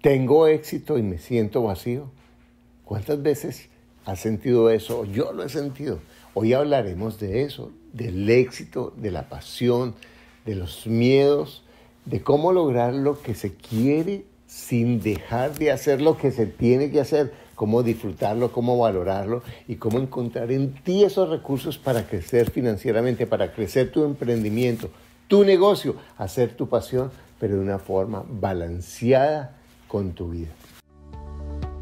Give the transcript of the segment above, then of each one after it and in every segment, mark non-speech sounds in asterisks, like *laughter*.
tengo éxito y me siento vacío. ¿Cuántas veces has sentido eso? Yo lo he sentido. Hoy hablaremos de eso, del éxito, de la pasión, de los miedos, de cómo lograr lo que se quiere sin dejar de hacer lo que se tiene que hacer, cómo disfrutarlo, cómo valorarlo y cómo encontrar en ti esos recursos para crecer financieramente, para crecer tu emprendimiento, tu negocio, hacer tu pasión, pero de una forma balanceada con tu vida.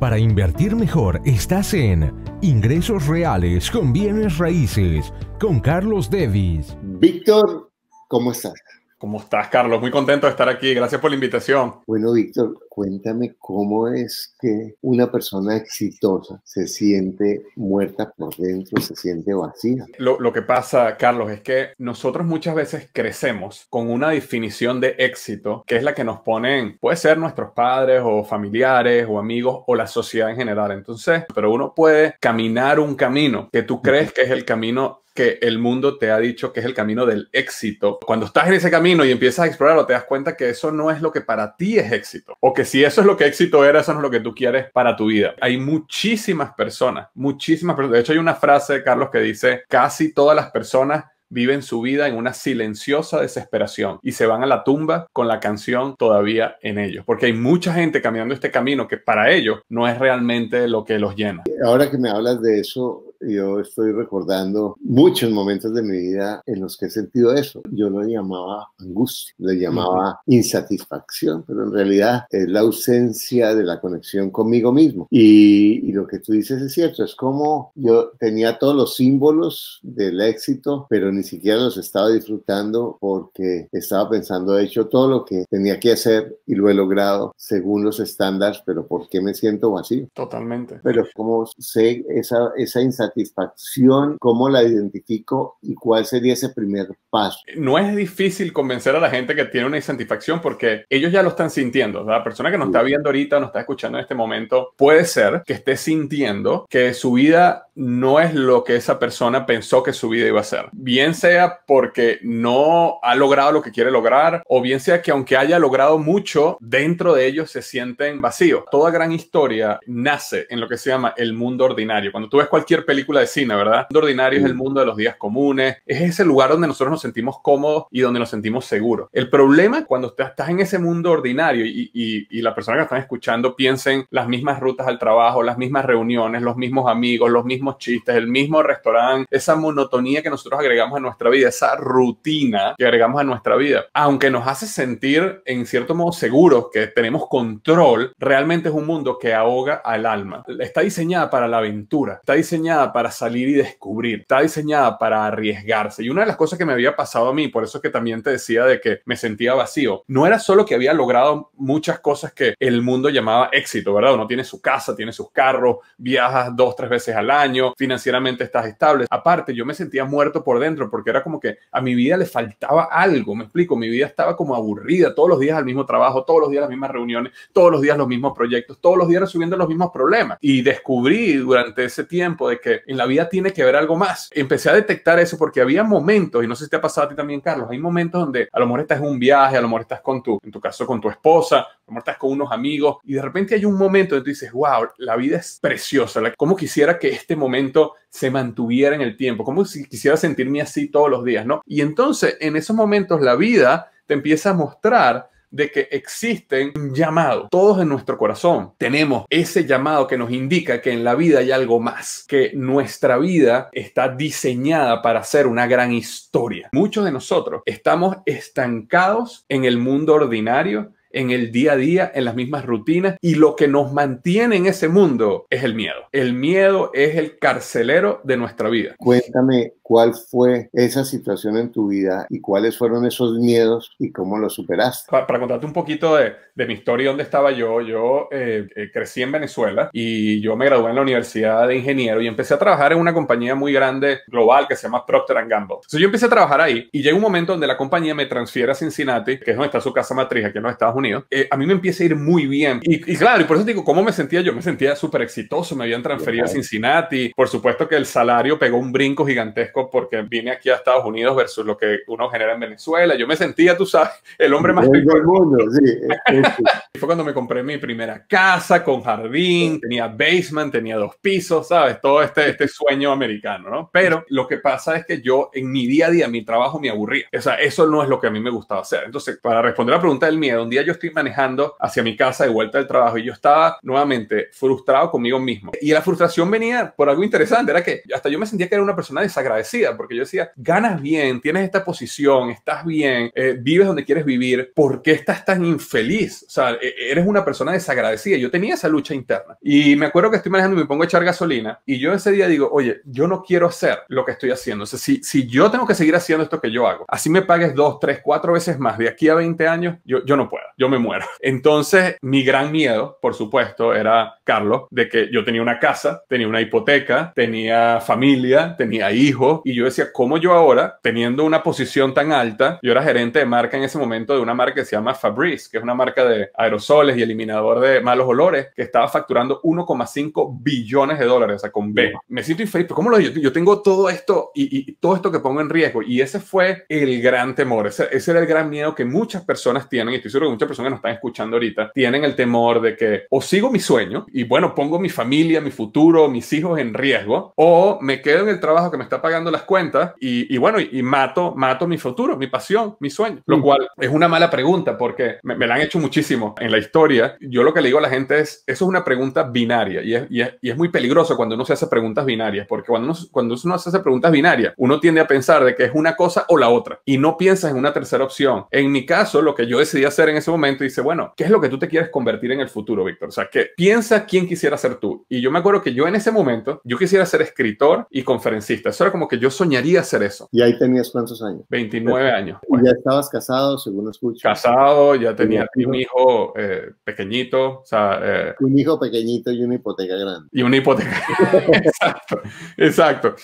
Para invertir mejor estás en Ingresos Reales con Bienes Raíces con Carlos Devis. Víctor, ¿cómo estás? ¿Cómo estás, Carlos? Muy contento de estar aquí. Gracias por la invitación. Bueno, Víctor, cuéntame cómo es que una persona exitosa se siente muerta por dentro, se siente vacía. Lo, que pasa, Carlos, es que nosotros muchas veces crecemos con una definición de éxito que es la que nos ponen, puede ser nuestros padres o familiares o amigos o la sociedad en general. Entonces, pero uno puede caminar un camino que tú crees que es el camino que el mundo te ha dicho que es el camino del éxito. Cuando estás en ese camino y empiezas a explorarlo, te das cuenta que eso no es lo que para ti es éxito o que si eso es lo que éxito era, eso no es lo que tú quieres para tu vida. Hay muchísimas personas, muchísimas personas. De hecho, hay una frase, de Carlos, que dice, casi todas las personas viven su vida en una silenciosa desesperación y se van a la tumba con la canción todavía en ellos, porque hay mucha gente caminando este camino que para ellos no es realmente lo que los llena. Ahora que me hablas de eso, yo estoy recordando muchos momentos de mi vida en los que he sentido eso. Yo lo llamaba angustia, le llamaba insatisfacción, pero en realidad es la ausencia de la conexión conmigo mismo. Y, lo que tú dices es cierto, es como yo tenía todos los símbolos del éxito, pero ni siquiera los estaba disfrutando porque estaba pensando, he hecho todo lo que tenía que hacer y lo he logrado según los estándares, pero ¿por qué me siento vacío? Totalmente. Pero como sé esa, esa insatisfacción satisfacción, cómo la identifico y cuál sería ese primer paso. No es difícil convencer a la gente que tiene una insatisfacción porque ellos ya lo están sintiendo. La persona que nos está viendo ahorita, nos está escuchando en este momento, puede ser que esté sintiendo que su vida no es lo que esa persona pensó que su vida iba a ser. Bien sea porque no ha logrado lo que quiere lograr o bien sea que aunque haya logrado mucho, dentro de ellos se sienten vacíos. Toda gran historia nace en lo que se llama el mundo ordinario. Cuando tú ves cualquier película de cine, ¿verdad? El mundo ordinario es el mm. mundo de los días comunes, es ese lugar donde nosotros nos sentimos cómodos y donde nos sentimos seguros. El problema cuando estás en ese mundo ordinario y, y la persona que están escuchando piensen las mismas rutas al trabajo, las mismas reuniones, los mismos amigos, los mismos chistes, el mismo restaurante, esa monotonía que nosotros agregamos a nuestra vida, esa rutina que agregamos a nuestra vida, aunque nos hace sentir en cierto modo seguros que tenemos control, realmente es un mundo que ahoga al alma. Está diseñada para la aventura, está diseñada para salir y descubrir, está diseñada para arriesgarse. Y una de las cosas que me había pasado a mí, por eso que también te decía de que me sentía vacío, no era solo que había logrado muchas cosas que el mundo llamaba éxito, ¿verdad? Uno tiene su casa, tiene sus carros, viajas dos, tres veces al año, financieramente estás estable. Aparte, yo me sentía muerto por dentro porque era como que a mi vida le faltaba algo, me explico, mi vida estaba como aburrida, todos los días al mismo trabajo, todos los días las mismas reuniones, todos los días los mismos proyectos, todos los días resolviendo los mismos problemas. Y descubrí durante ese tiempo de que en la vida tiene que haber algo más. Empecé a detectar eso porque había momentos, y no sé si te ha pasado a ti también, Carlos, hay momentos donde a lo mejor estás en un viaje, a lo mejor estás con tu, en tu caso, con tu esposa, como con unos amigos y de repente hay un momento en tú dices, wow, la vida es preciosa, ¿cómo quisiera que este momento se mantuviera en el tiempo? ¿Cómo quisiera sentirme así todos los días? ¿no? Y entonces en esos momentos la vida te empieza a mostrar de que existen un llamado. Todos en nuestro corazón tenemos ese llamado que nos indica que en la vida hay algo más, que nuestra vida está diseñada para ser una gran historia. Muchos de nosotros estamos estancados en el mundo ordinario en el día a día, en las mismas rutinas, y lo que nos mantiene en ese mundo es el miedo. El miedo es el carcelero de nuestra vida. Cuéntame cuál fue esa situación en tu vida y cuáles fueron esos miedos y cómo los superaste. Para, contarte un poquito de, mi historia, dónde estaba yo, yo eh, eh, crecí en Venezuela y yo me gradué en la Universidad de Ingeniero y empecé a trabajar en una compañía muy grande global que se llama Procter Gamble. Entonces yo empecé a trabajar ahí y llega un momento donde la compañía me transfiere a Cincinnati, que es donde está su casa matriz, aquí en los Estados eh, a mí me empieza a ir muy bien. Y, claro, y por eso digo, ¿cómo me sentía yo? Me sentía súper exitoso, me habían transferido a Cincinnati. Por supuesto que el salario pegó un brinco gigantesco porque vine aquí a Estados Unidos versus lo que uno genera en Venezuela. Yo me sentía, tú sabes, el hombre más rico del mundo. *laughs* Fue cuando me compré mi primera casa con jardín, tenía basement, tenía dos pisos, ¿sabes? Todo este, este sueño americano, ¿no? Pero lo que pasa es que yo en mi día a día, mi trabajo me aburría. O sea, eso no es lo que a mí me gustaba hacer. Entonces, para responder a la pregunta del miedo, un día yo estoy manejando hacia mi casa de vuelta del trabajo y yo estaba nuevamente frustrado conmigo mismo. Y la frustración venía por algo interesante, era que hasta yo me sentía que era una persona desagradecida, porque yo decía, ganas bien, tienes esta posición, estás bien, eh, vives donde quieres vivir, ¿por qué estás tan infeliz? O sea, e, e, eres una persona desagradecida. Yo tenía esa lucha interna. Y me acuerdo que estoy manejando y me pongo a echar gasolina y yo ese día digo, oye, yo no quiero hacer lo que estoy haciendo. O sea, si, si yo tengo que seguir haciendo esto que yo hago, así me pagues dos, tres, cuatro veces más de aquí a 20 años, yo, yo no puedo yo me muero. Entonces, mi gran miedo, por supuesto, era Carlos, de que yo tenía una casa, tenía una hipoteca, tenía familia, tenía hijos, y yo decía, ¿cómo yo ahora, teniendo una posición tan alta, yo era gerente de marca en ese momento de una marca que se llama Fabrice, que es una marca de aerosoles y eliminador de malos olores, que estaba facturando 1,5 billones de dólares, o sea, con B. Me siento infeliz, ¿cómo lo digo? yo tengo todo esto y, todo esto que pongo en riesgo? Y ese fue el gran temor, ese, era el gran miedo que muchas personas tienen, y estoy seguro que muchas personas que nos están escuchando ahorita, tienen el temor de que o sigo mi sueño y bueno, pongo mi familia, mi futuro, mis hijos en riesgo, o me quedo en el trabajo que me está pagando las cuentas y, bueno, y, mato, mato mi futuro, mi pasión, mi sueño, lo mm. cual es una mala pregunta porque me, la han hecho muchísimo en la historia. Yo lo que le digo a la gente es, eso es una pregunta binaria y es, muy peligroso cuando uno se hace preguntas binarias, porque cuando uno, cuando uno se hace preguntas binarias, uno tiende a pensar de que es una cosa o la otra y no piensa en una tercera opción. En mi caso, lo que yo decidí hacer en ese momento, dice, bueno, ¿qué es lo que tú te quieres convertir en el futuro, Víctor? O sea, que piensas quién quisiera ser tú. Y yo me acuerdo que yo en ese momento, yo quisiera ser escritor y conferencista. Eso era como que yo soñaría hacer eso. ¿Y ahí tenías cuántos años? 29 años. ¿Ya estabas casado, según escucho? Casado, ya tenía un hijo eh, pequeñito. O sea, eh, un hijo pequeñito y una hipoteca grande. Y una hipoteca. *laughs* exacto, exacto.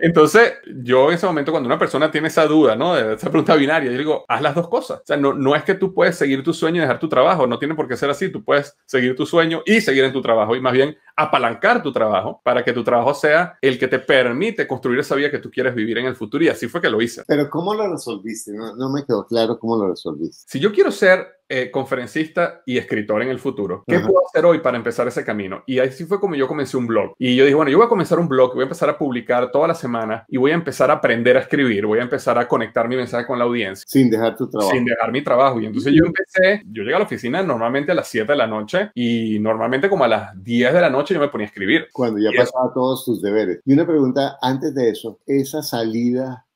Entonces, yo en ese momento, cuando una persona tiene esa duda, ¿no? Esa pregunta binaria, yo digo, haz las dos cosas. O sea, no, no es que tú puedes seguir tu sueño y dejar tu trabajo. No tiene por qué ser así. Tú puedes seguir tu sueño y seguir en tu trabajo trabajo y más bien apalancar tu trabajo para que tu trabajo sea el que te permite construir esa vida que tú quieres vivir en el futuro. Y así fue que lo hice. Pero ¿cómo lo resolviste? No, me quedó claro cómo lo resolviste. Si yo quiero ser eh, conferencista y escritor en el futuro, ¿qué puedo hacer hoy para empezar ese camino? Y así fue como yo comencé un blog. Y yo dije, bueno, yo voy a comenzar un blog, voy a empezar a publicar toda la semana y voy a empezar a aprender a escribir, voy a empezar a conectar mi mensaje con la audiencia. Sin dejar tu trabajo. Sin dejar mi trabajo. Y entonces yo empecé, yo llegué a la oficina normalmente a las 7 de la noche y normalmente como a las 10 de la noche yo me ponía a escribir. Cuando ya pasaba todos tus deberes. Y una pregunta antes de eso, ¿esa salida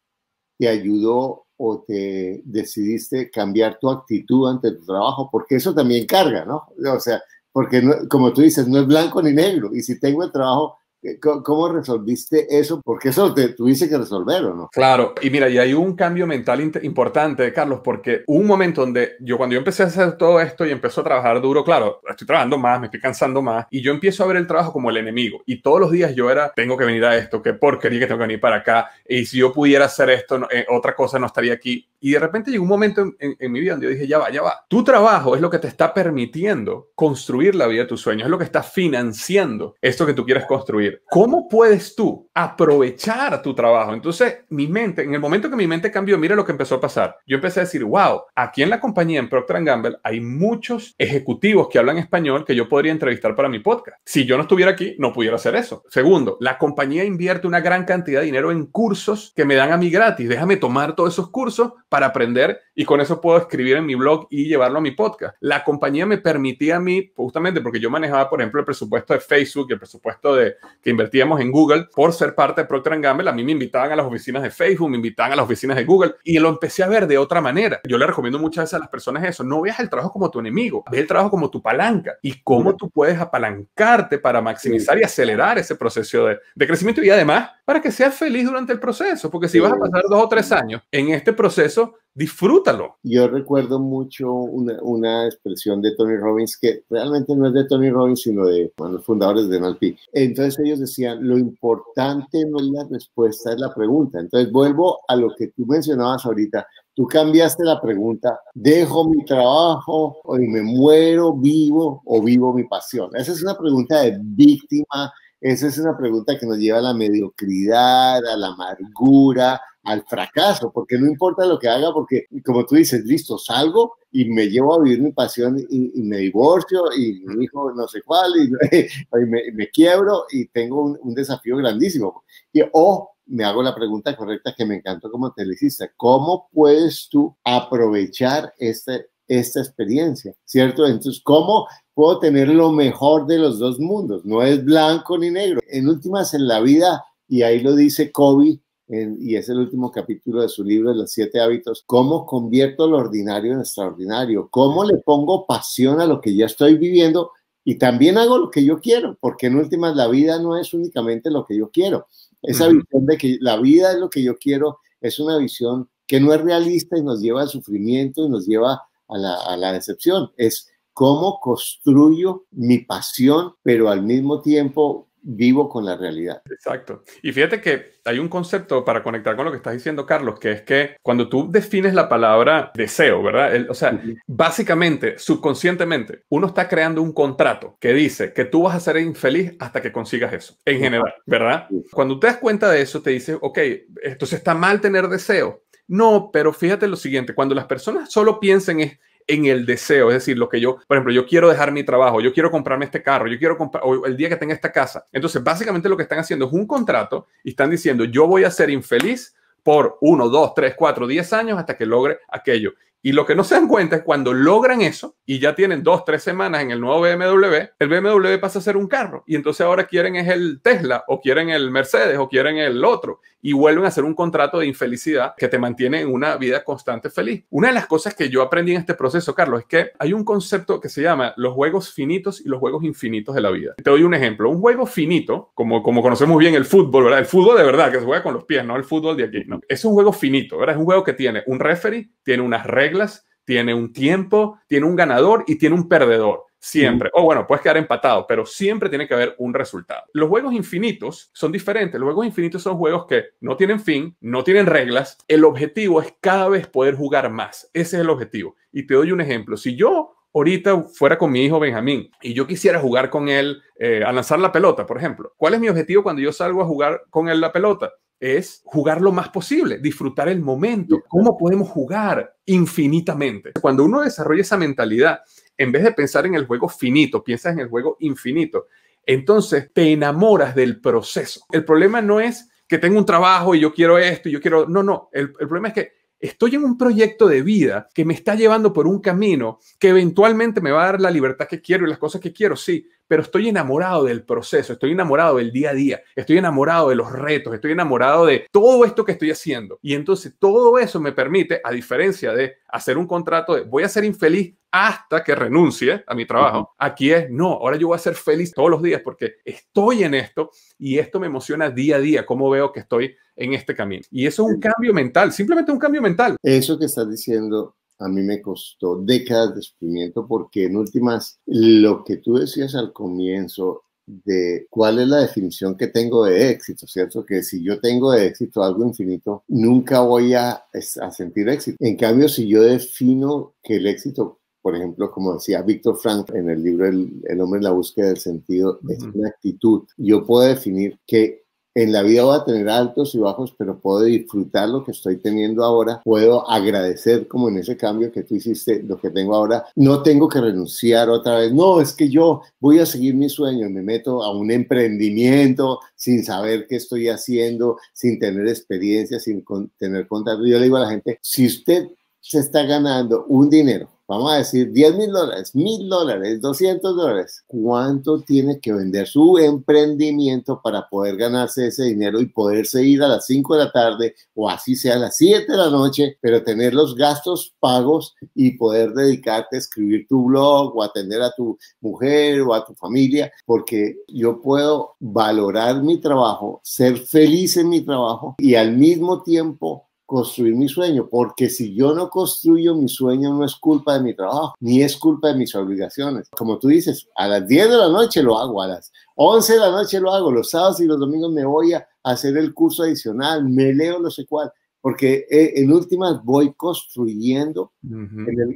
te ayudó o te decidiste cambiar tu actitud ante tu trabajo? Porque eso también carga, ¿no? O sea, porque como tú dices, no es blanco ni negro. Y si tengo el trabajo eh, ¿Cómo resolviste eso? Porque eso te tuviste que resolver, ¿o no? Claro, y mira, y hay un cambio mental importante, Carlos, porque un momento donde yo cuando yo empecé a hacer todo esto y empecé a trabajar duro, claro, estoy trabajando más, me estoy cansando más, y yo empiezo a ver el trabajo como el enemigo, y todos los días yo era, tengo que venir a esto, qué porquería que tengo que venir para acá, y si yo pudiera hacer esto, eh, otra cosa no estaría aquí. Y de repente llegó un momento en, mi vida donde yo dije, ya va, ya va, tu trabajo es lo que te está permitiendo construir la vida de tus sueños, es lo que está financiando esto que tú quieres construir. ¿cómo puedes tú aprovechar tu trabajo? Entonces, mi mente, en el momento que mi mente cambió, mira lo que empezó a pasar. Yo empecé a decir, wow, aquí en la compañía, en Procter Gamble, hay muchos ejecutivos que hablan español que yo podría entrevistar para mi podcast. Si yo no estuviera aquí, no pudiera hacer eso. Segundo, la compañía invierte una gran cantidad de dinero en cursos que me dan a mí gratis. Déjame tomar todos esos cursos para aprender y con eso puedo escribir en mi blog y llevarlo a mi podcast. La compañía me permitía a mí, justamente porque yo manejaba, por ejemplo, el presupuesto de Facebook, y el presupuesto de, que invertíamos en Google por ser parte de Procter Gamble, a mí me invitaban a las oficinas de Facebook, me invitaban a las oficinas de Google y lo empecé a ver de otra manera. Yo le recomiendo muchas veces a las personas eso, no veas el trabajo como tu enemigo, ve el trabajo como tu palanca y cómo tú puedes apalancarte para maximizar y acelerar ese proceso de, de, crecimiento y además para que seas feliz durante el proceso, porque si vas a pasar dos o tres años en este proceso, disfrútalo. Yo recuerdo mucho una, expresión de Tony Robbins que realmente no es de Tony Robbins, sino de los fundadores de NLP. Entonces ellos decían, lo importante no es la respuesta, es la pregunta. Entonces vuelvo a lo que tú mencionabas ahorita. Tú cambiaste la pregunta, ¿dejo mi trabajo o me muero vivo o vivo mi pasión? Esa es una pregunta de víctima, esa es una pregunta que nos lleva a la mediocridad, a la amargura, al fracaso, porque no importa lo que haga, porque como tú dices, listo, salgo y me llevo a vivir mi pasión y, me divorcio y mi hijo no sé cuál *laughs* y, me, me, quiebro y tengo un, desafío grandísimo. Y o me hago la pregunta correcta que me encantó como telecista, ¿cómo puedes tú aprovechar este, esta experiencia? ¿Cierto? Entonces, ¿cómo puedo tener lo mejor de los dos mundos? No es blanco ni negro. En últimas, en la vida, y ahí lo dice Kobe, y es el último capítulo de su libro, Los siete hábitos, cómo convierto lo ordinario en extraordinario, cómo le pongo pasión a lo que ya estoy viviendo y también hago lo que yo quiero, porque en últimas la vida no es únicamente lo que yo quiero. Esa visión de que la vida es lo que yo quiero es una visión que no es realista y nos lleva al sufrimiento y nos lleva a la decepción. Es cómo construyo mi pasión, pero al mismo tiempo vivo con la realidad. Exacto. Y fíjate que hay un concepto para conectar con lo que estás diciendo, Carlos, que es que cuando tú defines la palabra deseo, ¿verdad? o sea, básicamente, subconscientemente, uno está creando un contrato que dice que tú vas a ser infeliz hasta que consigas eso, en general, ¿verdad? Cuando te das cuenta de eso, te dices, ok, entonces está mal tener deseo. No, pero fíjate lo siguiente, cuando las personas solo piensen es en el deseo, es decir, lo que yo, por ejemplo, yo quiero dejar mi trabajo, yo quiero comprarme este carro, yo quiero comprar, el día que tenga esta casa. Entonces, básicamente lo que están haciendo es un contrato y están diciendo, yo voy a ser infeliz por uno, dos, tres, cuatro, diez años hasta que logre aquello. Y lo que no se dan cuenta es cuando logran eso y ya tienen dos, tres semanas en el nuevo BMW, el BMW pasa a ser un carro. Y entonces ahora quieren es el Tesla o quieren el Mercedes o quieren el otro y vuelven a hacer un contrato de infelicidad que te mantiene en una vida constante feliz. Una de las cosas que yo aprendí en este proceso, Carlos, es que hay un concepto que se llama los juegos finitos y los juegos infinitos de la vida. Te doy un ejemplo. Un juego finito, como, como conocemos bien el fútbol, ¿verdad? El fútbol de verdad, que se juega con los pies, no el fútbol de aquí. No. Es un juego finito, ¿verdad? Es un juego que tiene un referee, tiene unas reglas, tiene un tiempo, tiene un ganador y tiene un perdedor. Siempre. O bueno, puedes quedar empatado, pero siempre tiene que haber un resultado. Los juegos infinitos son diferentes. Los juegos infinitos son juegos que no tienen fin, no tienen reglas. El objetivo es cada vez poder jugar más. Ese es el objetivo. Y te doy un ejemplo. Si yo ahorita fuera con mi hijo Benjamín y yo quisiera jugar con él eh, a lanzar la pelota, por ejemplo, ¿cuál es mi objetivo cuando yo salgo a jugar con él la pelota? es jugar lo más posible, disfrutar el momento. ¿Cómo podemos jugar infinitamente? Cuando uno desarrolla esa mentalidad, en vez de pensar en el juego finito, piensas en el juego infinito. Entonces te enamoras del proceso. El problema no es que tengo un trabajo y yo quiero esto y yo quiero... No, no, el, el problema es que estoy en un proyecto de vida que me está llevando por un camino que eventualmente me va a dar la libertad que quiero y las cosas que quiero, sí, pero estoy enamorado del proceso, estoy enamorado del día a día, estoy enamorado de los retos, estoy enamorado de todo esto que estoy haciendo. Y entonces todo eso me permite, a diferencia de hacer un contrato de voy a ser infeliz hasta que renuncie a mi trabajo, aquí es, no, ahora yo voy a ser feliz todos los días porque estoy en esto y esto me emociona día a día, cómo veo que estoy en este camino. Y eso es un cambio mental, simplemente un cambio mental. Eso que estás diciendo a mí me costó décadas de sufrimiento porque en últimas, lo que tú decías al comienzo de cuál es la definición que tengo de éxito, ¿cierto? Que si yo tengo de éxito algo infinito, nunca voy a, sentir éxito. En cambio, si yo defino que el éxito por ejemplo, como decía Víctor Frank en el libro el, hombre en la búsqueda del sentido, es una actitud. Yo puedo definir que en la vida voy a tener altos y bajos, pero puedo disfrutar lo que estoy teniendo ahora, puedo agradecer como en ese cambio que tú hiciste, lo que tengo ahora, no tengo que renunciar otra vez, no, es que yo voy a seguir mi sueño. me meto a un emprendimiento sin saber qué estoy haciendo, sin tener experiencia, sin tener contacto. Yo le digo a la gente, si usted se está ganando un dinero vamos a decir 10 mil dólares, mil dólares, 200 dólares, ¿cuánto tiene que vender su emprendimiento para poder ganarse ese dinero y poderse ir a las 5 de la tarde o así sea a las 7 de la noche, pero tener los gastos pagos y poder dedicarte a escribir tu blog o atender a tu mujer o a tu familia? Porque yo puedo valorar mi trabajo, ser feliz en mi trabajo y al mismo tiempo construir mi sueño, porque si yo no construyo mi sueño no es culpa de mi trabajo, ni es culpa de mis obligaciones. Como tú dices, a las 10 de la noche lo hago, a las 11 de la noche lo hago, los sábados y los domingos me voy a hacer el curso adicional, me leo no sé cuál porque e, en últimas voy construyendo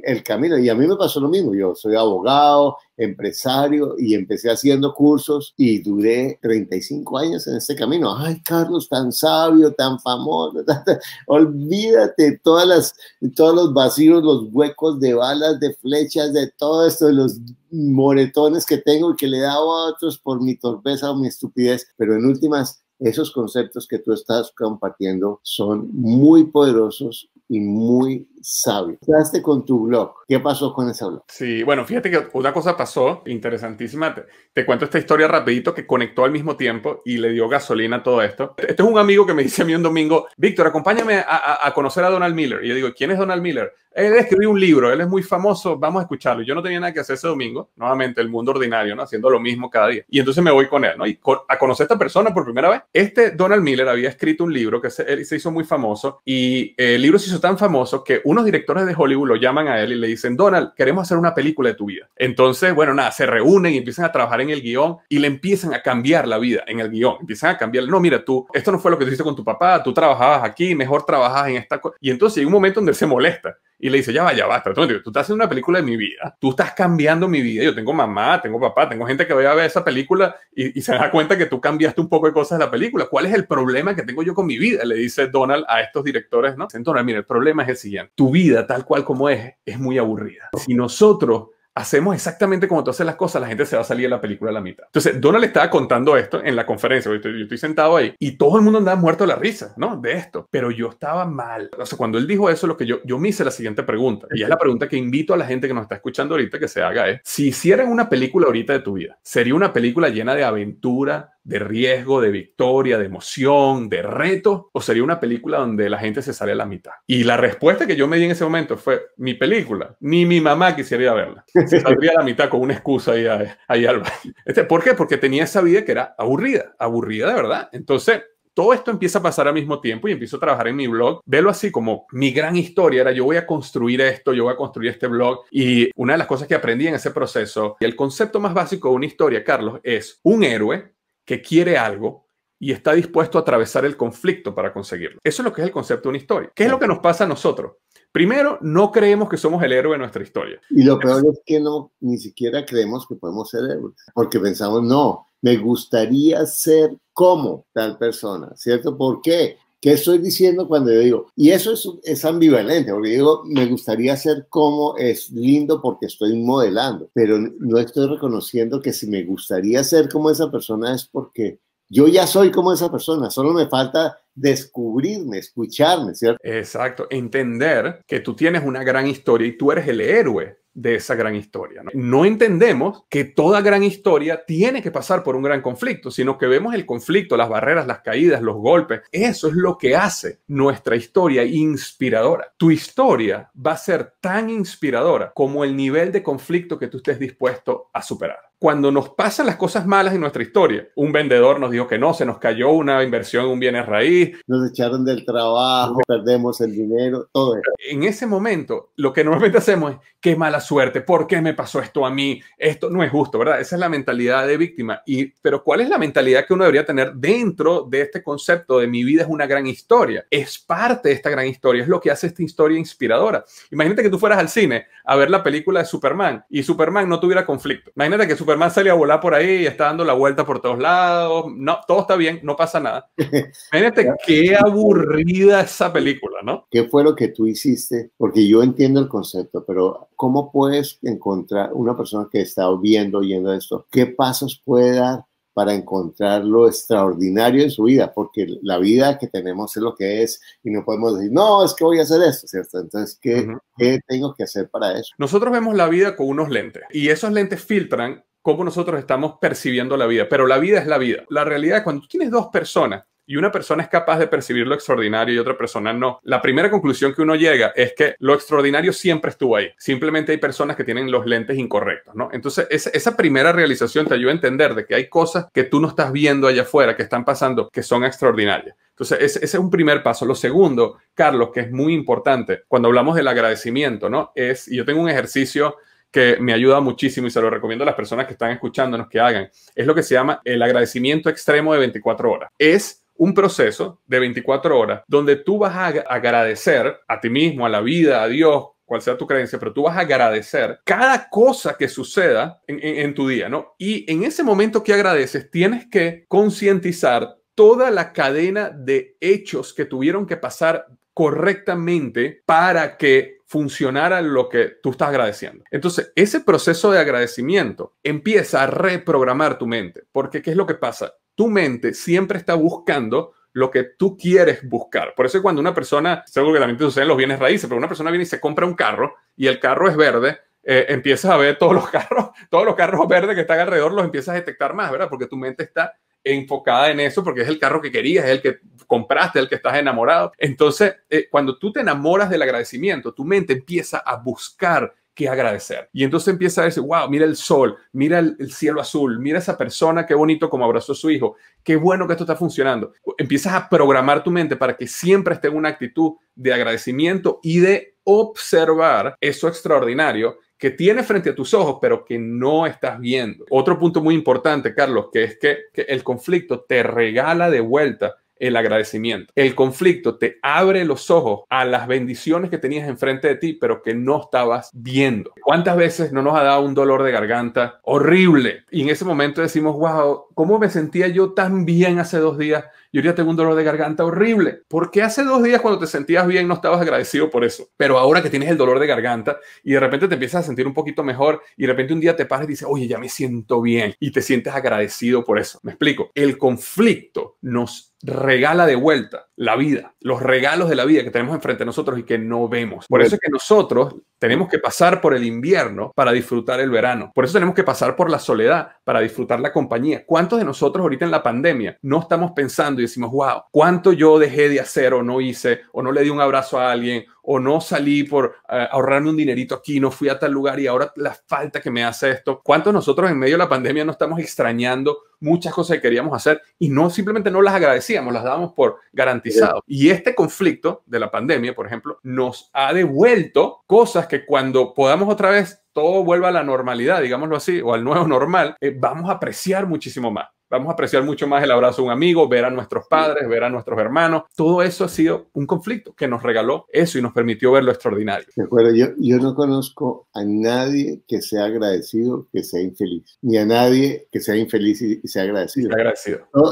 el, camino. Y a mí me pasó lo mismo, yo soy abogado, empresario y empecé haciendo cursos y duré 35 años en este camino. Ay, Carlos, tan sabio, tan famoso, *laughs* olvídate todas todos los vacíos, los huecos de balas, de flechas, de todo esto, de los moretones que tengo y que le daba a otros por mi torpeza o mi estupidez, pero en últimas esos conceptos que tú estás compartiendo son muy poderosos y muy sabio. haces con tu blog. ¿Qué pasó con ese blog? Sí, bueno, fíjate que una cosa pasó interesantísima. Te, cuento esta historia rapidito que conectó al mismo tiempo y le dio gasolina a todo esto. Este es un amigo que me dice a mí un domingo, Víctor, acompáñame a, conocer a Donald Miller. Y yo digo, ¿quién es Donald Miller? Él escribió un libro, él es muy famoso, vamos a escucharlo. Yo no tenía nada que hacer ese domingo, nuevamente el mundo ordinario, ¿no? Haciendo lo mismo cada día. Y entonces me voy con él, ¿no? Y a conocer a esta persona por primera vez. Este Donald Miller había escrito un libro que se hizo muy famoso y eh, el libro se hizo tan famoso que unos directores de Hollywood lo llaman a él y le dicen, Donald, queremos hacer una película de tu vida. Entonces, bueno, nada, se reúnen y empiezan a trabajar en el guión y le empiezan a cambiar la vida en el guión. Empiezan a cambiar, no, mira, tú, esto no fue lo que tú hiciste con tu papá, tú trabajabas aquí, mejor trabajas en esta cosa. Y entonces hay un momento donde se molesta y le dice, ya vaya, ya tú estás haciendo una película de mi vida, tú estás cambiando mi vida, yo tengo mamá, tengo papá, tengo gente que va a ver esa película y, se da cuenta que tú cambiaste un poco de cosas de la película, ¿cuál es el problema que tengo yo con mi vida? Le dice Donald a estos directores, ¿no? Entonces, Donald, mira, el problema es el siguiente, tu vida tal cual como es, es muy aburrida. Si nosotros hacemos exactamente como tú haces las cosas, la gente se va a salir de la película a la mitad. Entonces, Donald estaba contando esto en la conferencia, yo estoy, sentado ahí y todo el mundo andaba muerto de la risa, ¿no? De esto. Pero yo estaba mal. O sea, cuando él dijo eso, lo que yo, yo me hice la siguiente pregunta, y es la pregunta que invito a la gente que nos está escuchando ahorita que se haga es, si hicieran una película ahorita de tu vida, ¿sería una película llena de aventura, de riesgo, de victoria, de emoción, de reto, o sería una película donde la gente se sale a la mitad? Y la respuesta que yo me di en ese momento fue, mi película, ni mi mamá quisiera ir a verla. *laughs* Se saldría a la mitad con una excusa ahí, ahí al este ¿Por qué? Porque tenía esa vida que era aburrida, aburrida de verdad. Entonces, todo esto empieza a pasar al mismo tiempo y empiezo a trabajar en mi blog. Velo así como mi gran historia era yo voy a construir esto, yo voy a construir este blog y una de las cosas que aprendí en ese proceso, y el concepto más básico de una historia, Carlos, es un héroe que quiere algo y está dispuesto a atravesar el conflicto para conseguirlo. Eso es lo que es el concepto de una historia. ¿Qué es lo que nos pasa a nosotros? Primero, no creemos que somos el héroe de nuestra historia. Y lo peor es que no, ni siquiera creemos que podemos ser héroes, porque pensamos, no, me gustaría ser como tal persona, ¿cierto? ¿Por qué? ¿Qué estoy diciendo cuando yo digo? Y eso es, ambivalente, porque digo, me gustaría ser como es lindo porque estoy modelando, pero no estoy reconociendo que si me gustaría ser como esa persona es porque yo ya soy como esa persona, solo me falta descubrirme, escucharme, ¿cierto? Exacto, entender que tú tienes una gran historia y tú eres el héroe de esa gran historia. ¿no? entendemos que toda gran historia tiene que pasar por un gran conflicto, sino que vemos el conflicto, las barreras, las caídas, los golpes. Eso es lo que hace nuestra historia inspiradora. Tu historia va a ser tan inspiradora como el nivel de conflicto que tú estés dispuesto a superar cuando nos pasan las cosas malas en nuestra historia. Un vendedor nos dijo que no, se nos cayó una inversión en un bien raíz. Nos echaron del trabajo, perdemos el dinero, todo eso. En ese momento, lo que normalmente hacemos es, qué mala suerte, ¿por qué me pasó esto a mí? Esto no es justo, ¿verdad? Esa es la mentalidad de víctima. Y, pero ¿cuál es la mentalidad que uno debería tener dentro de este concepto de mi vida es una gran historia? Es parte de esta gran historia, es lo que hace esta historia inspiradora. Imagínate que tú fueras al cine a ver la película de Superman y Superman no tuviera conflicto. Imagínate que Superman hermano salió a volar por ahí y está dando la vuelta por todos lados. No, todo está bien, no pasa nada. *laughs* Fíjate qué aburrida esa película, ¿no? ¿Qué fue lo que tú hiciste? Porque yo entiendo el concepto, pero ¿cómo puedes encontrar una persona que está viendo, oyendo esto? ¿Qué pasos puede dar para encontrar lo extraordinario en su vida, porque la vida que tenemos es lo que es y no podemos decir, no, es que voy a hacer esto, ¿cierto? Entonces, ¿qué, ¿qué tengo que hacer para eso? Nosotros vemos la vida con unos lentes y esos lentes filtran cómo nosotros estamos percibiendo la vida. Pero la vida es la vida. La realidad es cuando tienes dos personas y una persona es capaz de percibir lo extraordinario y otra persona no. La primera conclusión que uno llega es que lo extraordinario siempre estuvo ahí. Simplemente hay personas que tienen los lentes incorrectos, ¿no? Entonces, esa, primera realización te ayuda a entender de que hay cosas que tú no estás viendo allá afuera, que están pasando, que son extraordinarias. Entonces, ese, es un primer paso. Lo segundo, Carlos, que es muy importante, cuando hablamos del agradecimiento, ¿no? Es, y yo tengo un ejercicio que me ayuda muchísimo y se lo recomiendo a las personas que están escuchándonos que hagan. Es lo que se llama el agradecimiento extremo de 24 horas. Es un proceso de 24 horas donde tú vas a agradecer a ti mismo, a la vida, a Dios, cual sea tu creencia, pero tú vas a agradecer cada cosa que suceda en, tu día, ¿no? Y en ese momento que agradeces, tienes que concientizar toda la cadena de hechos que tuvieron que pasar correctamente para que funcionara lo que tú estás agradeciendo. Entonces, ese proceso de agradecimiento empieza a reprogramar tu mente, porque ¿qué es lo que pasa? Tu mente siempre está buscando lo que tú quieres buscar. Por eso cuando una persona, seguro que también te suceden los bienes raíces, pero una persona viene y se compra un carro y el carro es verde, eh, empiezas a ver todos los *laughs* carros, todos los carros verdes que están alrededor los empiezas a detectar más, ¿verdad? Porque tu mente está enfocada en eso porque es el carro que querías, es el que compraste, el que estás enamorado. Entonces, eh, cuando tú te enamoras del agradecimiento, tu mente empieza a buscar qué agradecer. Y entonces empieza a decir, wow, mira el sol, mira el, el, cielo azul, mira esa persona, qué bonito como abrazó a su hijo, qué bueno que esto está funcionando. Empiezas a programar tu mente para que siempre esté en una actitud de agradecimiento y de observar eso extraordinario que tiene frente a tus ojos, pero que no estás viendo. Otro punto muy importante, Carlos, que es que el conflicto te regala de vuelta el agradecimiento. El conflicto te abre los ojos a las bendiciones que tenías enfrente de ti, pero que no estabas viendo. ¿Cuántas veces no nos ha dado un dolor de garganta horrible? Y en ese momento decimos, wow, ¿cómo me sentía yo tan bien hace dos días? Y hoy tengo un dolor de garganta horrible. ¿Por qué hace dos días cuando te sentías bien no estabas agradecido por eso. Pero ahora que tienes el dolor de garganta y de repente te empiezas a sentir un poquito mejor y de repente un día te paras y dices, oye, ya me siento bien y te sientes agradecido por eso. Me explico. El conflicto nos regala de vuelta la vida, los regalos de la vida que tenemos enfrente de nosotros y que no vemos. Por eso es que nosotros tenemos que pasar por el invierno para disfrutar el verano. Por eso tenemos que pasar por la soledad para disfrutar la compañía. ¿Cuántos de nosotros ahorita en la pandemia no estamos pensando y decimos, wow, cuánto yo dejé de hacer o no hice o no le di un abrazo a alguien o no salí por eh, ahorrarme un dinerito aquí, no fui a tal lugar y ahora la falta que me hace esto. ¿Cuántos nosotros en medio de la pandemia no estamos extrañando muchas cosas que queríamos hacer y no simplemente no las agradecíamos, las dábamos por garantizado? Y este conflicto de la pandemia, por ejemplo, nos ha devuelto cosas que cuando podamos otra vez todo vuelva a la normalidad, digámoslo así, o al nuevo normal, eh, vamos a apreciar muchísimo más vamos a apreciar mucho más el abrazo de un amigo, ver a nuestros padres, ver a nuestros hermanos. Todo eso ha sido un conflicto que nos regaló eso y nos permitió ver lo extraordinario. De acuerdo, yo, yo no conozco a nadie que sea agradecido que sea infeliz, ni a nadie que sea infeliz y, sea agradecido.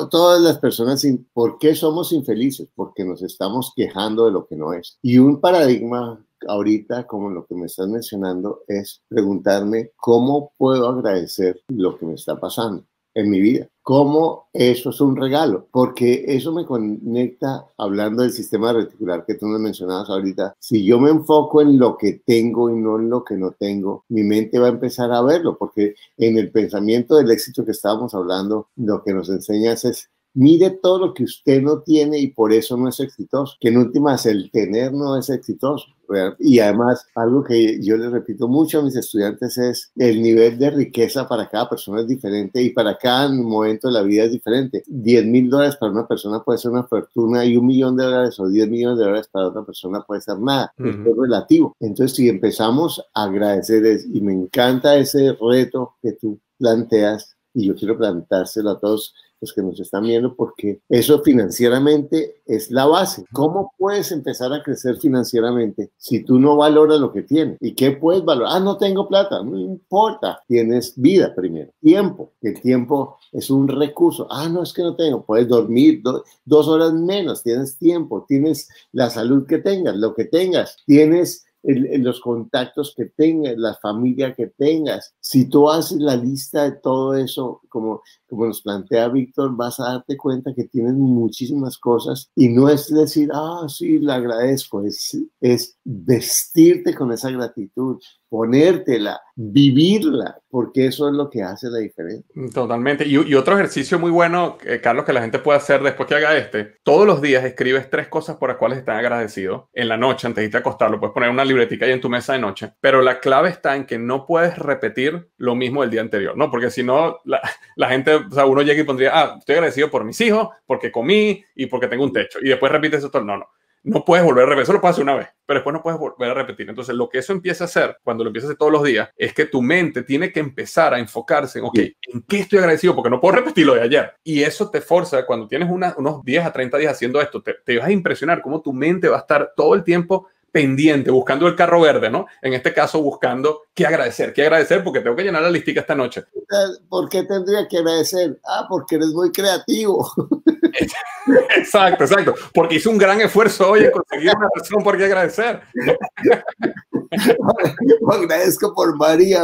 todas las personas, ¿por qué somos infelices? Porque nos estamos quejando de lo que no es. Y un paradigma ahorita, como lo que me estás mencionando, es preguntarme cómo puedo agradecer lo que me está pasando en mi vida. ¿Cómo eso es un regalo? Porque eso me conecta, hablando del sistema reticular que tú me mencionabas ahorita, si yo me enfoco en lo que tengo y no en lo que no tengo, mi mente va a empezar a verlo, porque en el pensamiento del éxito que estábamos hablando, lo que nos enseñas es Mire todo lo que usted no tiene y por eso no es exitoso. Que en últimas el tener no es exitoso. Y además, algo que yo les repito mucho a mis estudiantes es el nivel de riqueza para cada persona es diferente y para cada momento de la vida es diferente. 10 mil dólares para una persona puede ser una fortuna y un millón de dólares o 10 millones de dólares para otra persona puede ser nada. Es relativo. Entonces, si empezamos a agradecer, y me encanta ese reto que tú planteas y yo quiero plantárselo a todos los que nos están viendo, porque eso financieramente es la base. ¿Cómo puedes empezar a crecer financieramente si tú no valoras lo que tienes? ¿Y qué puedes valorar? Ah, no tengo plata, no importa. Tienes vida primero, tiempo, el tiempo es un recurso. Ah, no, es que no tengo. Puedes dormir dos horas menos, tienes tiempo, tienes la salud que tengas, lo que tengas, tienes los contactos que tengas, la familia que tengas. Si tú haces la lista de todo eso, como como nos plantea Víctor, vas a darte cuenta que tienes muchísimas cosas y no es decir, ah, sí, le agradezco, es, es vestirte con esa gratitud, ponértela, vivirla, porque eso es lo que hace la diferencia. Totalmente. Y, otro ejercicio muy bueno, eh, Carlos, que la gente puede hacer después que haga este. Todos los días escribes tres cosas por las cuales están agradecidos. En la noche, antes de irte a puedes poner una libretica ahí en tu mesa de noche. Pero la clave está en que no puedes repetir lo mismo del día anterior, ¿no? Porque si no, la, *laughs* la gente o sea, uno llega y pondría, ah, estoy agradecido por mis hijos, porque comí y porque tengo un techo. Y después repites eso todo. No, no. No puedes volver a repetir, eso lo puedes una vez, pero después no puedes volver a repetir. Entonces, lo que eso empieza a hacer, cuando lo empiezas todos los días, es que tu mente tiene que empezar a enfocarse en, ok, ¿en qué estoy agradecido? Porque no puedo repetir lo de ayer. Y eso te forza, cuando tienes unos 10 a 30 días haciendo esto, te, te vas a impresionar cómo tu mente va a estar todo el tiempo pendiente, buscando el carro verde, ¿no? En este caso, buscando qué agradecer, qué agradecer, porque tengo que llenar la listica esta noche. ¿Por qué tendría que agradecer? Ah, porque eres muy creativo. *laughs* Exacto, exacto. Porque hice un gran esfuerzo hoy en conseguir una razón por qué agradecer. *laughs* agradezco por María,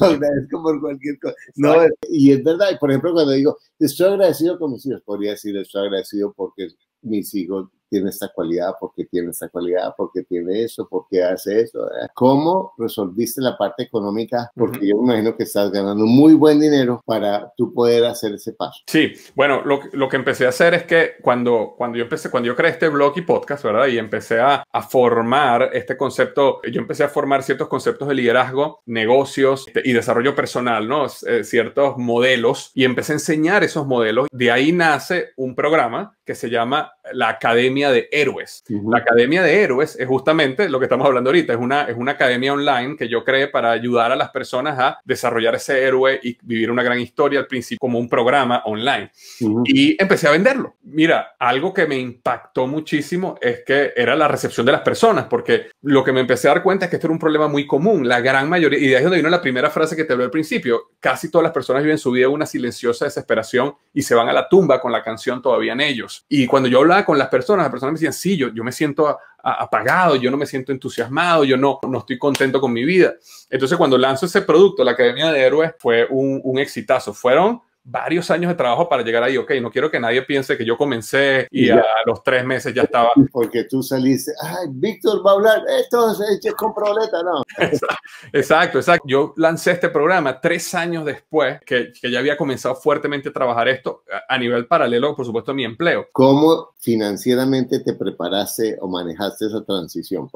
agradezco por cualquier cosa. No, y es verdad, por ejemplo, cuando digo, estoy agradecido con mis hijos, podría decir, estoy agradecido porque mis hijos tiene esta cualidad, porque tiene esta cualidad, porque tiene eso, porque hace eso. ¿Cómo resolviste la parte económica? Porque yo imagino que estás ganando muy buen dinero para tú poder hacer ese paso. Sí, bueno, lo, lo, que empecé a hacer es que cuando, cuando yo empecé, cuando yo creé este blog y podcast, ¿verdad? Y empecé a, a formar este concepto, yo empecé a formar ciertos conceptos de liderazgo, negocios este, y desarrollo personal, ¿no? Eh, ciertos modelos y empecé a enseñar esos modelos. De ahí nace un programa que se llama la Academia de Héroes. La Academia de Héroes es justamente lo que estamos hablando ahorita, es una, es una academia online que yo creé para ayudar a las personas a desarrollar ese héroe y vivir una gran historia al principio como un programa online. Y empecé a venderlo. Mira, algo que me impactó muchísimo es que era la recepción de las personas, porque lo que me empecé a dar cuenta es que esto era un problema muy común. La gran mayoría, y de ahí es donde vino la primera frase que te hablé al principio, casi todas las personas viven su vida una silenciosa desesperación y se van a la tumba con la canción todavía en ellos. Y cuando yo hablaba con las personas, las personas me decían, sí, yo, yo me siento apagado, yo no me siento entusiasmado, yo no, no estoy contento con mi vida. Entonces, cuando lanzo ese producto, la Academia de Héroes fue un, un exitazo. Fueron varios años de trabajo para llegar ahí. Ok, no quiero que nadie piense que yo comencé y, a los tres meses ya estaba. *laughs* Porque tú saliste, ay, Víctor va a hablar, esto es con proleta, no. *laughs* Exacto, exacto. Yo lancé este programa tres años después que, ya había comenzado fuertemente a trabajar esto a nivel paralelo, por supuesto, a mi empleo. ¿Cómo financieramente te preparaste o manejaste esa transición?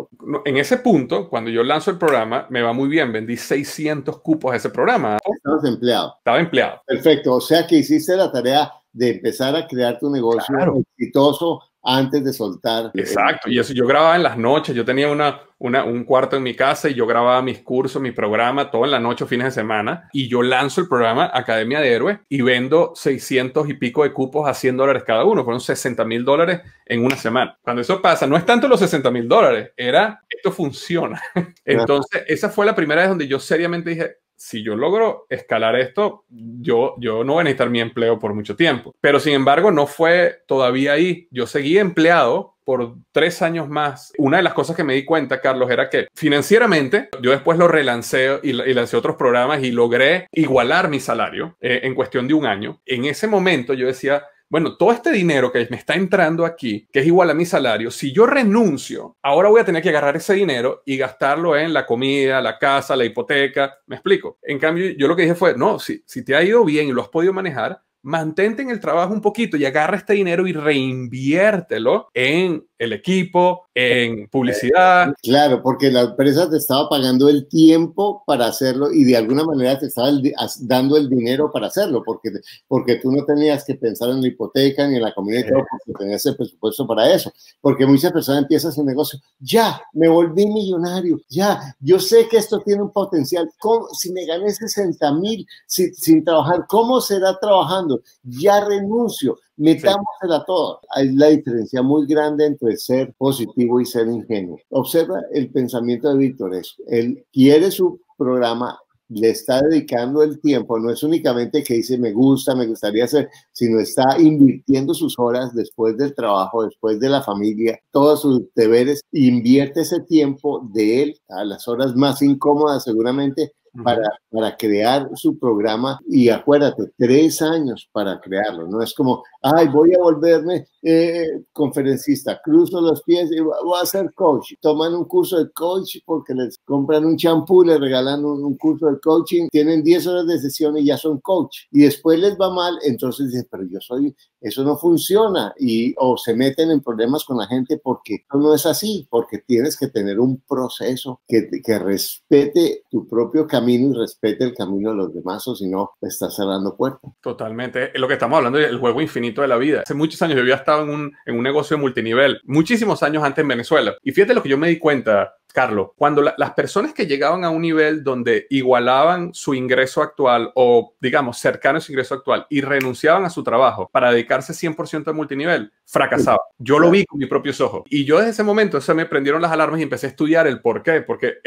En ese punto, cuando yo lanzo el programa, me va muy bien. Vendí 600 cupos a ese programa. Estabas empleado. Estaba empleado. Perfecto o sea que hiciste la tarea de empezar a crear tu negocio exitoso antes de soltar. Exacto, y eso yo grababa en las noches, yo tenía una, una, un cuarto en mi casa y yo grababa mis cursos, mi programa, todo en la noche, fines de semana, y yo lanzo el programa Academia de Héroes y vendo 600 y pico de cupos a 100 dólares cada uno, fueron 60 mil dólares en una semana. Cuando eso pasa, no es tanto los 60 mil dólares, era, esto funciona. *laughs* Entonces, esa fue la primera vez donde yo seriamente dije, si yo logro escalar esto, yo, yo no voy a necesitar mi empleo por mucho tiempo. Pero sin embargo, no fue todavía ahí. Yo seguí empleado por tres años más. Una de las cosas que me di cuenta, Carlos, era que financieramente yo después lo relancé y, y lancé otros programas y logré igualar mi salario eh, en cuestión de un año. En ese momento yo decía, bueno, todo este dinero que me está entrando aquí, que es igual a mi salario, si yo renuncio, ahora voy a tener que agarrar ese dinero y gastarlo en la comida, la casa, la hipoteca, me explico. En cambio, yo lo que dije fue, no, si, si te ha ido bien y lo has podido manejar, mantente en el trabajo un poquito y agarra este dinero y reinviértelo en el equipo, en eh, publicidad. Claro, porque la empresa te estaba pagando el tiempo para hacerlo y de alguna manera te estaba dando el dinero para hacerlo, porque, porque tú no tenías que pensar en la hipoteca ni en la comida, porque tenías el presupuesto para eso. Porque muchas personas empiezan su negocio, ya, me volví millonario, ya, yo sé que esto tiene un potencial. si me gané 60 mil sin trabajar, ¿cómo será trabajando? Ya renuncio Metámosela todo. Hay la diferencia muy grande entre ser positivo y ser ingenuo. Observa el pensamiento de Víctor. Él quiere su programa, le está dedicando el tiempo, no es únicamente que dice me gusta, me gustaría hacer, sino está invirtiendo sus horas después del trabajo, después de la familia, todos sus deberes, invierte ese tiempo de él a las horas más incómodas seguramente para, crear su programa y acuérdate, tres años para crearlo, no es como, ay, voy a volverme eh, conferencista, cruzo los pies y voy a ser coach. Toman un curso de coach porque les compran un champú, les regalan un, curso de coaching, tienen 10 horas de sesión y ya son coach. Y después les va mal, entonces dicen, pero yo soy, eso no funciona. Y o se meten en problemas con la gente porque no es así, porque tienes que tener un proceso que, que respete tu propio camino camino y respete el camino de los demás, o si no, está cerrando puertas. Totalmente. Lo que estamos hablando es el juego infinito de la vida. Hace muchos años yo había estado en un, en un negocio de multinivel, muchísimos años antes en Venezuela. Y fíjate lo que yo me di cuenta, Carlos, cuando las personas que llegaban a un nivel donde igualaban su ingreso actual o, digamos, cercano a su ingreso actual y renunciaban a su trabajo para dedicarse 100% al multinivel, fracasaban. Yo lo vi con mis propios ojos. Y yo desde ese momento se me prendieron las alarmas y empecé a estudiar el por qué, porque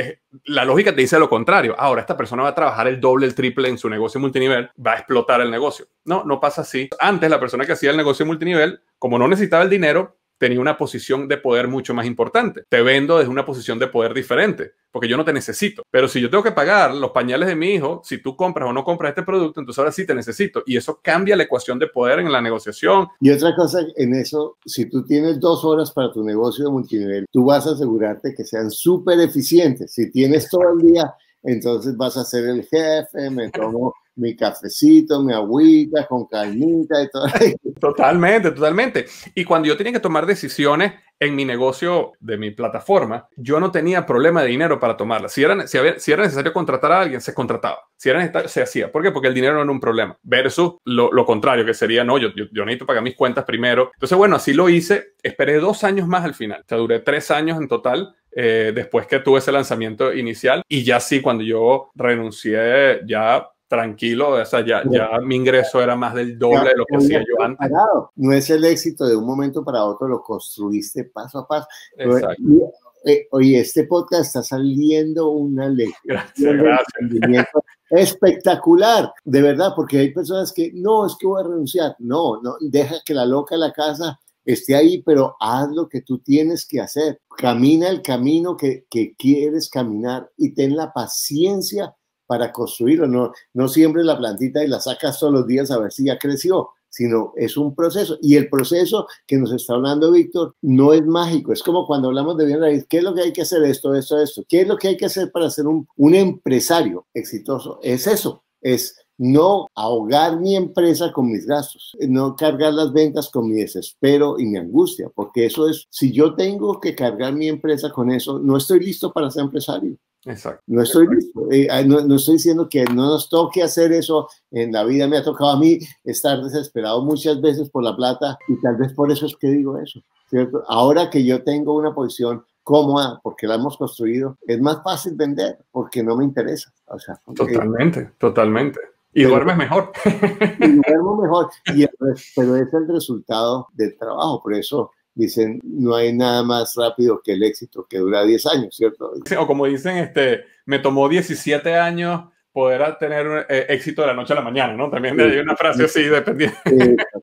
la lógica te dice lo contrario. Ahora esta persona va a trabajar el doble, el triple en su negocio multinivel, va a explotar el negocio. No, no pasa así. Antes la persona que hacía el negocio multinivel, como no necesitaba el dinero, tenía una posición de poder mucho más importante. Te vendo desde una posición de poder diferente, porque yo no te necesito. Pero si yo tengo que pagar los pañales de mi hijo, si tú compras o no compras este producto, entonces ahora sí te necesito. Y eso cambia la ecuación de poder en la negociación. Y otra cosa en eso, si tú tienes dos horas para tu negocio de multinivel, tú vas a asegurarte que sean súper eficientes. Si tienes todo el día entonces vas a ser el jefe, me tomo mi cafecito, mi agüita con carnita y todo. *laughs* Totalmente, totalmente. Y cuando yo tenía que tomar decisiones en mi negocio de mi plataforma, yo no tenía problema de dinero para tomarlas. Si era, si, era necesario contratar a alguien, se contrataba. Si era necesario, se hacía. ¿Por qué? Porque el dinero no era un problema. Versus lo, contrario, que sería, no, yo, yo, necesito pagar mis cuentas primero. Entonces, bueno, así lo hice. Esperé dos años más al final. O sea, duré tres años en total eh, después que tuve ese lanzamiento inicial. Y ya sí, cuando yo renuncié, ya tranquilo, o sea, ya, ya mi ingreso era más del doble de lo que hacía yo antes. Claro, No es el éxito de un momento para otro, lo construiste paso a paso. oye, eh, este podcast está saliendo una gracias. espectacular, de verdad, porque hay personas que no, es que voy a renunciar, no, no, deja que la loca de la casa esté ahí, pero haz lo que tú tienes que hacer, camina el camino que, que quieres caminar y ten la paciencia para construirlo. No, no siempre la plantita y la sacas todos los días a ver si ya creció, sino es un proceso. Y el proceso que nos está hablando Víctor no es mágico. Es como cuando hablamos de bien raíz. ¿Qué es lo que hay que hacer? Esto, esto, esto. ¿Qué es lo que hay que hacer para ser un, un empresario exitoso? Es eso. Es no ahogar mi empresa con mis gastos, no cargar las ventas con mi desespero y mi angustia, porque eso es, si yo tengo que cargar mi empresa con eso, no estoy listo para ser empresario. Exacto. No estoy, eh, ah, no, estoy diciendo que no nos toque hacer eso. En la vida me ha tocado a mí estar desesperado muchas veces por la plata y tal vez por eso es que digo eso. ¿cierto? Ahora que yo tengo una posición cómoda porque la hemos construido, es más fácil vender porque no me interesa. O sea, totalmente, totalmente. Y duermes mejor. Y duermo mejor. pero es el resultado del trabajo. Por eso dicen, no hay nada más rápido que el éxito, que dura 10 años, ¿cierto? o como dicen, este, me tomó 17 años poder tener eh, éxito de la noche a la mañana, ¿no? También hay una frase así, dependiendo.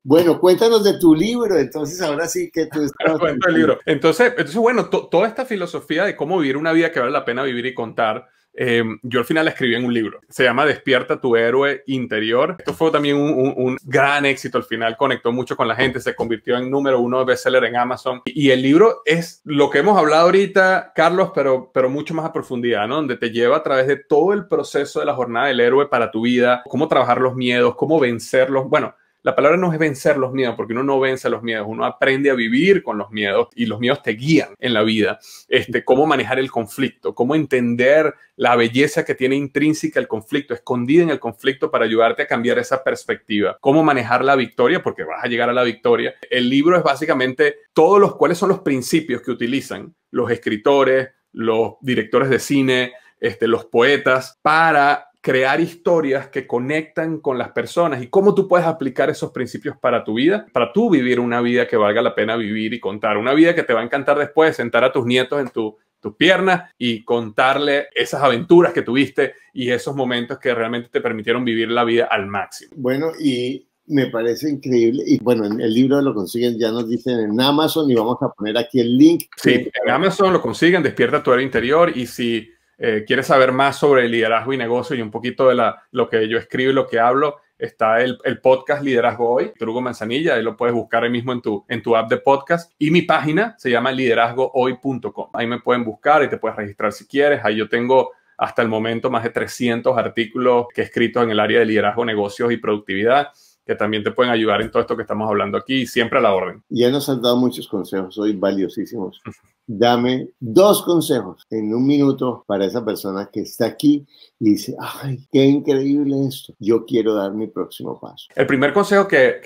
bueno, cuéntanos de tu libro, entonces ahora sí que tú estás... *laughs* libro. Entonces, entonces bueno, toda esta filosofía de cómo vivir una vida que vale la pena vivir y contar, Em, yo al final escribí en un libro. Se llama Despierta tu héroe interior. Esto fue también un, gran éxito. Al final conectó mucho con la gente, se convirtió en número uno de bestseller en Amazon. Y, el libro es lo que hemos hablado ahorita, Carlos, pero, pero mucho más a profundidad, ¿no? Donde te lleva a través de todo el proceso de la jornada del héroe para tu vida, cómo trabajar los miedos, cómo vencerlos. Bueno, la palabra no es vencer los miedos, porque uno no vence los miedos, uno aprende a vivir con los miedos y los miedos te guían en la vida. Este, cómo manejar el conflicto, cómo entender la belleza que tiene intrínseca el conflicto, escondida en el conflicto para ayudarte a cambiar esa perspectiva, cómo manejar la victoria, porque vas a llegar a la victoria. El libro es básicamente todos los cuales son los principios que utilizan los escritores, los directores de cine, este, los poetas para crear historias que conectan con las personas y cómo tú puedes aplicar esos principios para tu vida, para tú vivir una vida que valga la pena vivir y contar, una vida que te va a encantar después, sentar a tus nietos en tu tus piernas y contarle esas aventuras que tuviste y esos momentos que realmente te permitieron vivir la vida al máximo. Bueno, y me parece increíble. Y bueno, en el libro lo consiguen, ya nos dicen en Amazon y vamos a poner aquí el link. Sí, en Amazon lo consiguen, despierta tu era interior y si eh, quieres saber más sobre liderazgo y negocio y un poquito de lo que yo escribo y lo que hablo, está el, podcast Liderazgo Hoy, Trugo Manzanilla, ahí lo puedes buscar ahí mismo en tu, en tu app de podcast. Y mi página se llama liderazgohoy.com. Ahí me pueden buscar y te puedes registrar si quieres. Ahí yo tengo hasta el momento más de 300 artículos que he escrito en el área de liderazgo, negocios y productividad que también te pueden ayudar en todo esto que estamos hablando aquí, siempre a la orden. Ya nos han dado muchos consejos hoy valiosísimos. *laughs* dame dos consejos en un minuto para esa persona que está aquí y dice, ay, qué increíble esto, yo quiero dar mi próximo paso. El primer consejo que,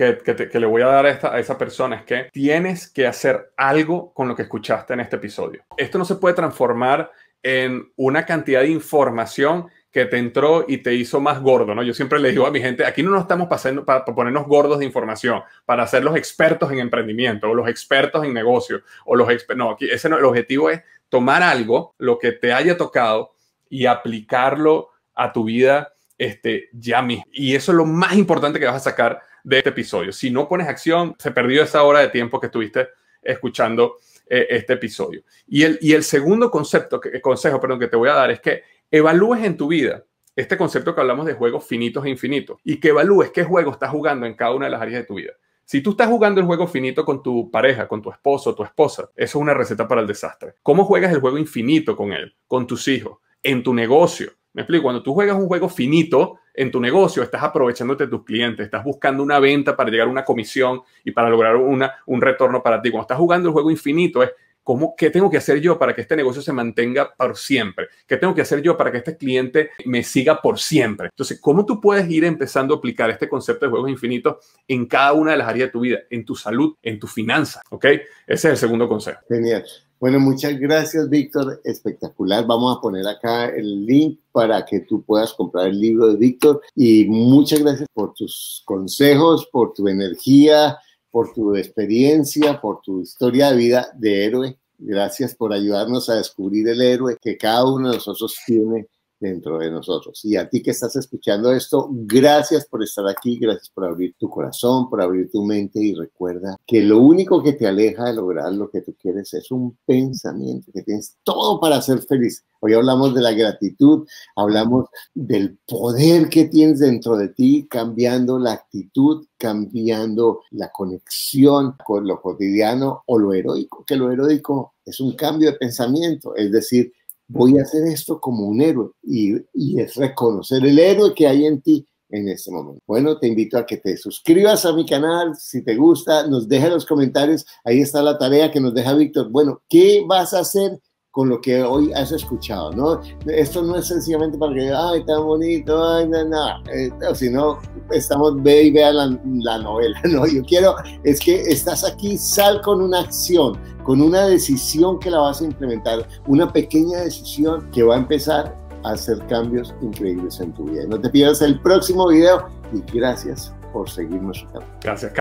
le voy a dar a, esta, a esa persona es que tienes que hacer algo con lo que escuchaste en este episodio. Esto no se puede transformar en una cantidad de información que te entró y te hizo más gordo, ¿no? Yo siempre le digo a mi gente, aquí no nos estamos pasando para, ponernos gordos de información, para ser los expertos en emprendimiento o los expertos en negocio o los no, aquí ese no, el objetivo es tomar algo, lo que te haya tocado y aplicarlo a tu vida este ya mismo. Y eso es lo más importante que vas a sacar de este episodio. Si no pones acción, se perdió esa hora de tiempo que estuviste escuchando eh, este episodio. Y el, y el segundo concepto, que, consejo perdón, que te voy a dar es que evalúes en tu vida este concepto que hablamos de juegos finitos e infinitos y que evalúes qué juego estás jugando en cada una de las áreas de tu vida. Si tú estás jugando el juego finito con tu pareja, con tu esposo, tu esposa, eso es una receta para el desastre. ¿Cómo juegas el juego infinito con él, con tus hijos, en tu negocio? Me explico, cuando tú juegas un juego finito en tu negocio, estás aprovechándote de tus clientes, estás buscando una venta para llegar a una comisión y para lograr una, un retorno para ti. Cuando estás jugando el juego infinito, es ¿Cómo, ¿Qué tengo que hacer yo para que este negocio se mantenga por siempre? ¿Qué tengo que hacer yo para que este cliente me siga por siempre? Entonces, ¿cómo tú puedes ir empezando a aplicar este concepto de juegos infinitos en cada una de las áreas de tu vida, en tu salud, en tu finanza? ¿Ok? Ese es el segundo consejo. Genial. Bueno, muchas gracias, Víctor. Espectacular. Vamos a poner acá el link para que tú puedas comprar el libro de Víctor. Y muchas gracias por tus consejos, por tu energía, por tu experiencia, por tu historia de vida de héroe. Gracias por ayudarnos a descubrir el héroe que cada uno de nosotros tiene dentro de nosotros. Y a ti que estás escuchando esto, gracias por estar aquí, gracias por abrir tu corazón, por abrir tu mente y recuerda que lo único que te aleja de lograr lo que tú quieres es un pensamiento, que tienes todo para ser feliz. Hoy hablamos de la gratitud, hablamos del poder que tienes dentro de ti, cambiando la actitud, cambiando la conexión con lo cotidiano o lo heroico, que lo heroico es un cambio de pensamiento, es decir, voy a hacer esto como un héroe y, es reconocer el héroe que hay en ti en este momento. Bueno, te invito a que te suscribas a mi canal si te gusta, nos deja los comentarios, ahí está la tarea que nos deja Víctor. Bueno, ¿qué vas a hacer con lo que hoy has escuchado, ¿no? Esto no es sencillamente para que, ay, tan bonito, ay, nada, nada, eh, sino estamos, ve y vea la, novela, *laughs* ¿no? Yo quiero, es que estás aquí, sal con una acción, con una decisión que la vas a implementar, una pequeña decisión que va a empezar a hacer cambios increíbles en tu vida. No te pierdas el próximo video y gracias por seguirnos. Gracias.